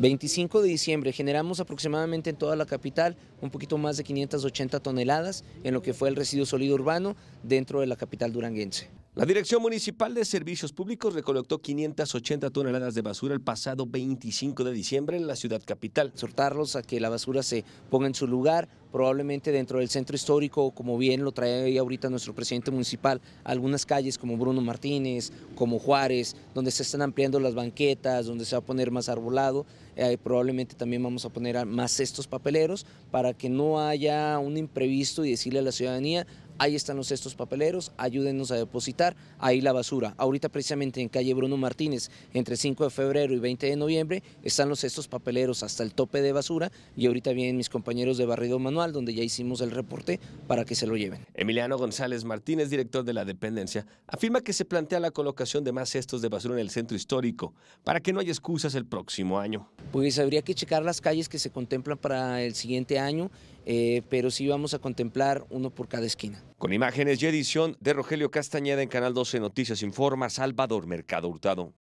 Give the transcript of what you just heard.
25 de diciembre generamos aproximadamente en toda la capital un poquito más de 580 toneladas en lo que fue el residuo sólido urbano dentro de la capital duranguense. La Dirección Municipal de Servicios Públicos recolectó 580 toneladas de basura el pasado 25 de diciembre en la ciudad capital. Exhortarlos a que la basura se ponga en su lugar, probablemente dentro del centro histórico, como bien lo trae ahorita nuestro presidente municipal, algunas calles como Bruno Martínez, como Juárez, donde se están ampliando las banquetas, donde se va a poner más arbolado, eh, probablemente también vamos a poner más estos papeleros para que no haya un imprevisto y decirle a la ciudadanía, ahí están los cestos papeleros, ayúdenos a depositar ahí la basura. Ahorita precisamente en calle Bruno Martínez, entre 5 de febrero y 20 de noviembre, están los cestos papeleros hasta el tope de basura y ahorita vienen mis compañeros de Barrido Manual, donde ya hicimos el reporte para que se lo lleven. Emiliano González Martínez, director de la dependencia, afirma que se plantea la colocación de más cestos de basura en el centro histórico para que no haya excusas el próximo año. Pues habría que checar las calles que se contemplan para el siguiente año eh, pero sí vamos a contemplar uno por cada esquina. Con imágenes y edición de Rogelio Castañeda en Canal 12 Noticias Informa Salvador Mercado Hurtado.